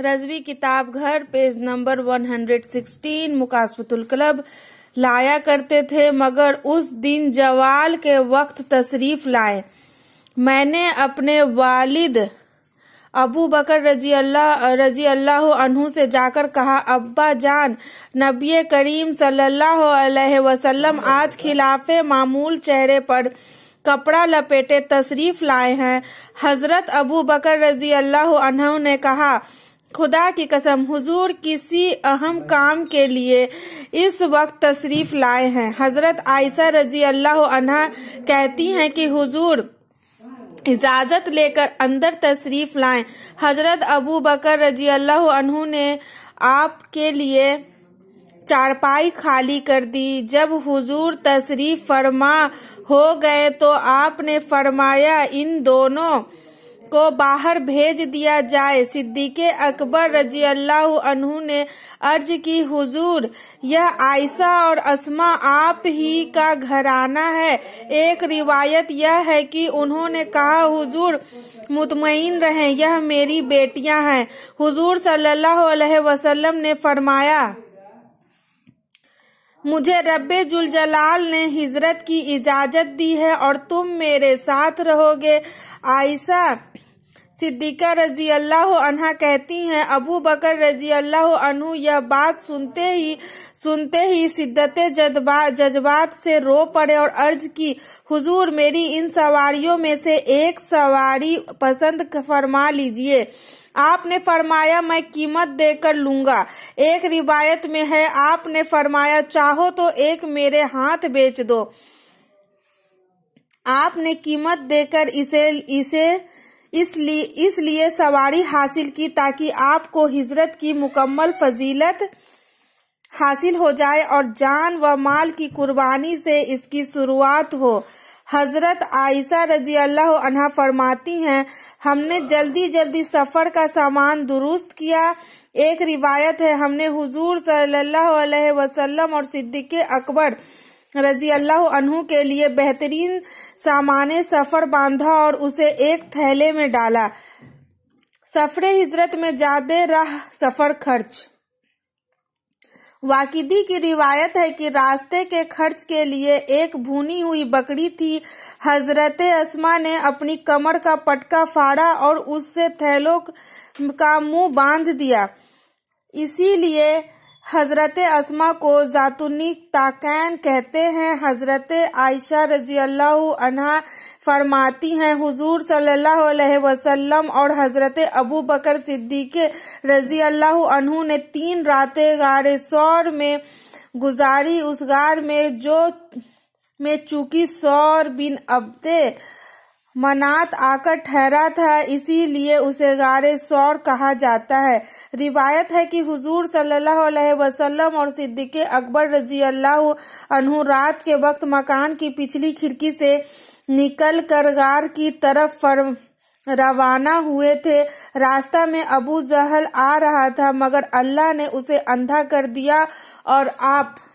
रजवी किताब घर page number 116 मुकासबतुल club लाया करते थे मगर उस दिन जवाल के वक्त तशरीफ लाए मैंने अपने वालिद अबू बकर रजी अल्लाह रजी अल्लाह अनहु से जाकर कहा अब्बा जान नबी करीम सल्लल्लाहु अलैहि वसल्लम आज खिलाफ मामूल चेहरे पर कपड़ा लपेटे तशरीफ लाए हैं हजरत अबू बकर रजी अल्लाह अनहु ने कहा खुदा की कसम हुजूर किसी अहम काम के लिए इस वक्त तशरीफ लाए हैं हजरत आयशा रजी अल्लाह कहती हैं कि हुजूर इजाजत लेकर अंदर तशरीफ लाए हजरत अबू बकर रजी अल्लाह ने आपके लिए चारपाई खाली कर दी जब हुजूर तशरीफ फरमा हो गए तो आपने फरमाया इन दोनों को बाहर भेज दिया जाए सिद्दीक अकबर रजी अल्लाह ने अर्ज की हुजूर यह आयशा और असमा आप ही का घराना है एक रिवायत यह है कि उन्होंने कहा हुजूर मुतमिन रहें यह मेरी बेटियां हैं हुजूर सल्लल्लाहु अलैहि वसल्लम ने फरमाया मुझे रब्बे जुलजलाल ने हिजरत की इजाजत दी है और तुम मेरे साथ रहोगे आयशा सिद्दीका रजी अल्लाह अनहा कहती हैं अबू बकर रजी अल्लाह अनु यह बात सुनते ही सुनते ही सिद्दत जज्बात से रो पड़े और अर्ज की हुजूर मेरी इन सवारियों में से एक सवारी पसंद फरमा लीजिए आपने फरमाया मैं कीमत देकर लूंगा एक रिवायत में है आपने फरमाया चाहो तो एक मेरे हाथ बेच दो आपने कीमत देकर इसे इसे इसलिए इसलिए सवारी हासिल की ताकि आपको हिजरत की मुकम्मल फजीलत हासिल हो जाए और जान व माल की कुर्बानी से इसकी शुरुआत हो हजरत आयसा रजी अल्लाह अनहा फरमाती हैं हमने जल्दी जल्दी सफ़र का सामान दुरुस्त किया एक रिवायत है हमने हुजूर सल्लल्लाहु अलैहि वसल्लम और सिद्दीक अकबर रजी अल्लाह अनहु के लिए बेहतरीन सामान सफ़र बांधा और उसे एक थैले में डाला सफरे हिजरत में जादे रह सफ़र खर्च वाकिदी की रिवायत है कि रास्ते के खर्च के लिए एक भुनी हुई बकरी थी हजरत असमा ने अपनी कमर का पटका फाड़ा और उससे थैलों का मुंह बांध दिया इसीलिए हज़रत असमा को ज़ातुनी ताकैन कहते हैं हज़रत आयशा रजी अल्लाह फरमाती हैं हुजूर सल्लल्लाहु अलैहि वसल्लम और हज़रत अबू बकर सिद्दीक रजी अल्लाह अनहु ने तीन रातें गारे सौर में गुजारी उस गार में जो में चूकी सौर बिन अब्दे मनात आकर ठहरा था इसीलिए उसे गारे सौर कहा जाता है रिवायत है कि हुजूर सल्लल्लाहु अलैहि वसल्लम और सिद्दीक अकबर रजी अल्लाह रात के वक्त मकान की पिछली खिड़की से निकल कर गार की तरफ फर्म रवाना हुए थे रास्ता में अबू जहल आ रहा था मगर अल्लाह ने उसे अंधा कर दिया और आप